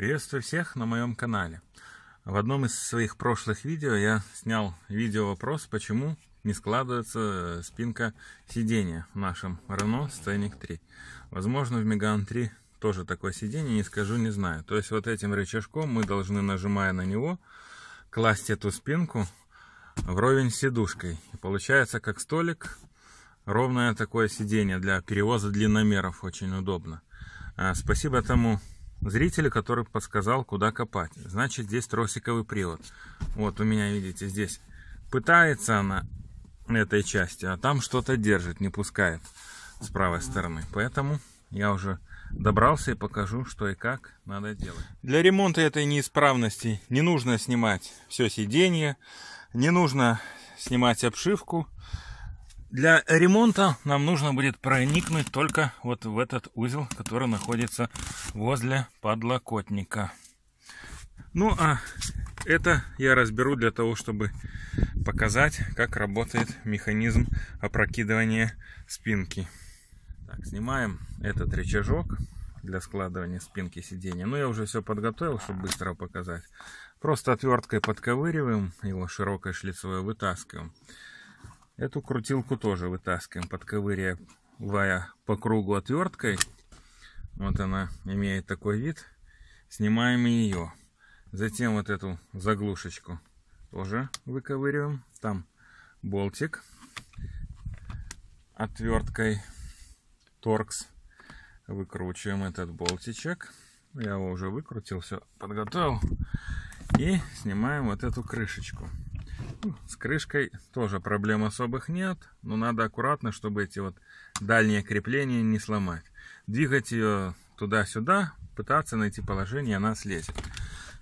Приветствую всех на моем канале. В одном из своих прошлых видео я снял видео вопрос, почему не складывается э, спинка сидения в нашем Renault Scenic 3. Возможно, в Megane 3 тоже такое сиденье, не скажу, не знаю. То есть вот этим рычажком мы должны, нажимая на него, класть эту спинку вровень с сидушкой. И получается как столик, ровное такое сиденье для перевоза длинномеров, очень удобно. А, спасибо тому зрителя, который подсказал, куда копать. Значит, здесь тросиковый привод. Вот у меня, видите, здесь пытается она этой части, а там что-то держит, не пускает с правой стороны. Поэтому я уже добрался и покажу, что и как надо делать. Для ремонта этой неисправности не нужно снимать все сиденье, не нужно снимать обшивку. Для ремонта нам нужно будет проникнуть только вот в этот узел, который находится возле подлокотника. Ну а это я разберу для того, чтобы показать, как работает механизм опрокидывания спинки. Так, снимаем этот рычажок для складывания спинки сиденья. Ну, я уже все подготовил, чтобы быстро показать. Просто отверткой подковыриваем его широкой шлицевой, вытаскиваем. Эту крутилку тоже вытаскиваем, подковыривая по кругу отверткой. Вот она имеет такой вид. Снимаем ее. Затем вот эту заглушечку тоже выковыриваем. Там болтик отверткой торкс. Выкручиваем этот болтичек. Я его уже выкрутил, все подготовил. И снимаем вот эту крышечку. С крышкой тоже проблем особых нет, но надо аккуратно, чтобы эти вот дальние крепления не сломать. Двигать ее туда-сюда, пытаться найти положение, она слезет.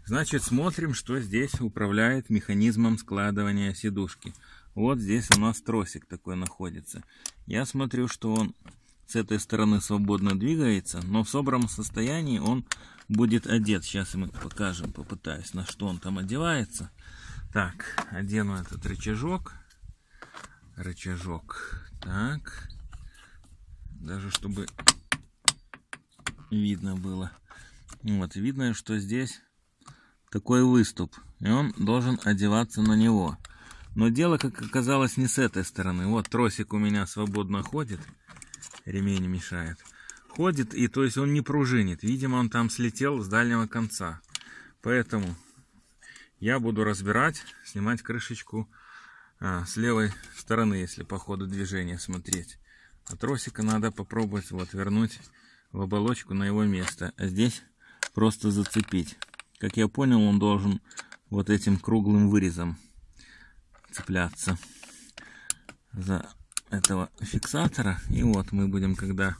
Значит, смотрим, что здесь управляет механизмом складывания сидушки. Вот здесь у нас тросик такой находится. Я смотрю, что он с этой стороны свободно двигается, но в собранном состоянии он будет одет. Сейчас мы покажем, попытаюсь, на что он там одевается. Так, одену этот рычажок. Рычажок. Так. Даже чтобы видно было. Вот, видно, что здесь такой выступ. И он должен одеваться на него. Но дело, как оказалось, не с этой стороны. Вот тросик у меня свободно ходит. Ремень мешает. Ходит, и то есть он не пружинит. Видимо, он там слетел с дальнего конца. Поэтому я буду разбирать, снимать крышечку а, с левой стороны, если по ходу движения смотреть. А тросика надо попробовать вот вернуть в оболочку на его место. А здесь просто зацепить. Как я понял, он должен вот этим круглым вырезом цепляться за этого фиксатора. И вот мы будем, когда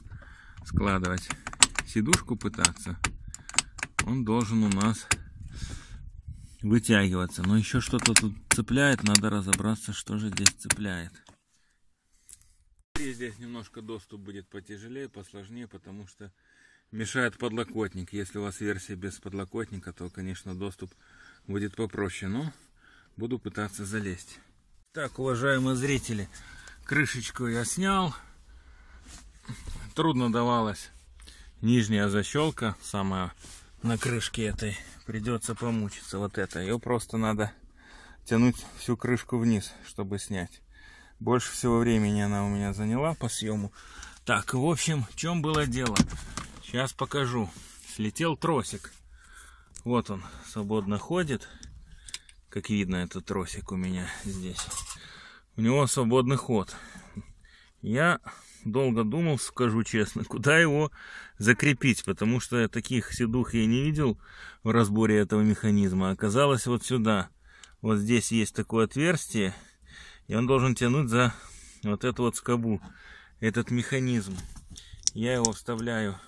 складывать сидушку пытаться, он должен у нас вытягиваться. Но еще что-то тут цепляет, надо разобраться, что же здесь цепляет. И здесь немножко доступ будет потяжелее, посложнее, потому что мешает подлокотник. Если у вас версия без подлокотника, то, конечно, доступ будет попроще, но буду пытаться залезть. Так, уважаемые зрители, крышечку я снял. Трудно давалась нижняя защелка, самая на крышке этой. Придется помучиться вот это. Ее просто надо тянуть всю крышку вниз, чтобы снять. Больше всего времени она у меня заняла по съему. Так, в общем, в чем было дело? Сейчас покажу. Слетел тросик. Вот он свободно ходит. Как видно, этот тросик у меня здесь. У него свободный ход. Я долго думал, скажу честно, куда его закрепить, потому что таких седух я не видел в разборе этого механизма. Оказалось вот сюда. Вот здесь есть такое отверстие, и он должен тянуть за вот эту вот скобу, этот механизм. Я его вставляю,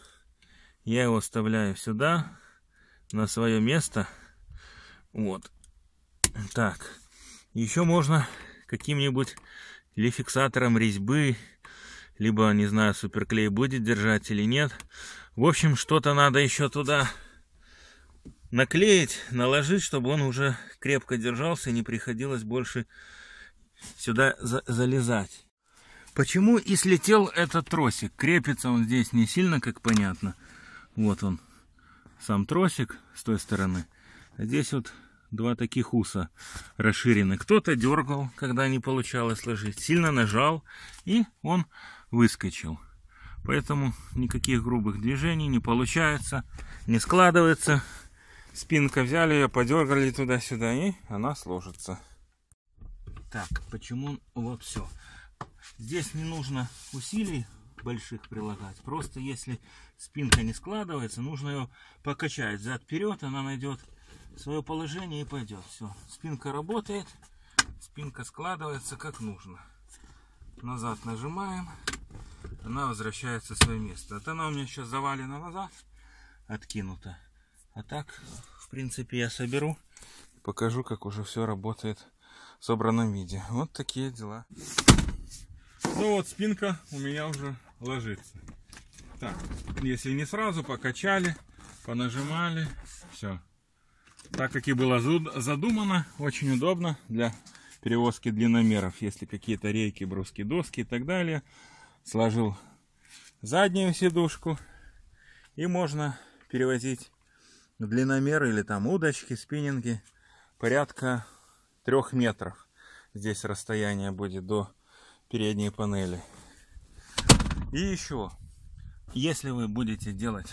я его вставляю сюда, на свое место. Вот. Так. Еще можно каким-нибудь или резьбы либо, не знаю, суперклей будет держать или нет. В общем, что-то надо еще туда наклеить, наложить, чтобы он уже крепко держался и не приходилось больше сюда за залезать. Почему и слетел этот тросик? Крепится он здесь не сильно, как понятно. Вот он, сам тросик с той стороны. А здесь вот два таких уса расширены. Кто-то дергал, когда не получалось сложить. Сильно нажал, и он выскочил. Поэтому никаких грубых движений не получается, не складывается. Спинка взяли ее, подергали туда-сюда, и она сложится. Так, почему вот все. Здесь не нужно усилий больших прилагать. Просто если спинка не складывается, нужно ее покачать зад вперед, она найдет свое положение и пойдет. Все, спинка работает, спинка складывается как нужно. Назад нажимаем, она возвращается в свое место. Вот она у меня сейчас завалена назад, откинута. А так, в принципе, я соберу покажу, как уже все работает в собранном виде. Вот такие дела. Ну вот, спинка у меня уже ложится. Так, если не сразу, покачали, понажимали, все. Так как и было задумано, очень удобно для перевозки длинномеров, если какие-то рейки, бруски, доски и так далее – сложил заднюю сидушку. И можно перевозить длинномеры или там удочки, спиннинги порядка трех метров. Здесь расстояние будет до передней панели. И еще, если вы будете делать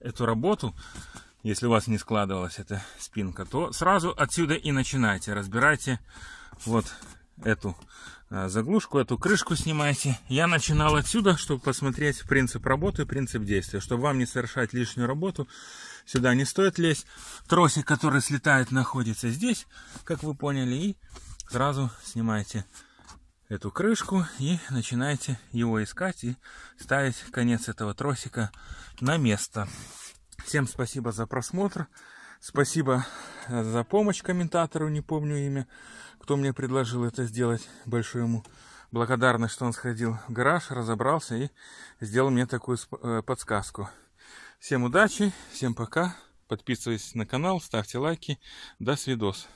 эту работу, если у вас не складывалась эта спинка, то сразу отсюда и начинайте. Разбирайте вот эту а, заглушку, эту крышку снимаете. Я начинал отсюда, чтобы посмотреть принцип работы, принцип действия, чтобы вам не совершать лишнюю работу. Сюда не стоит лезть. Тросик, который слетает, находится здесь, как вы поняли, и сразу снимаете эту крышку и начинаете его искать и ставить конец этого тросика на место. Всем спасибо за просмотр. Спасибо за помощь комментатору, не помню имя, кто мне предложил это сделать. Большую ему благодарность, что он сходил в гараж, разобрался и сделал мне такую э, подсказку. Всем удачи, всем пока. Подписывайтесь на канал, ставьте лайки. До свидос.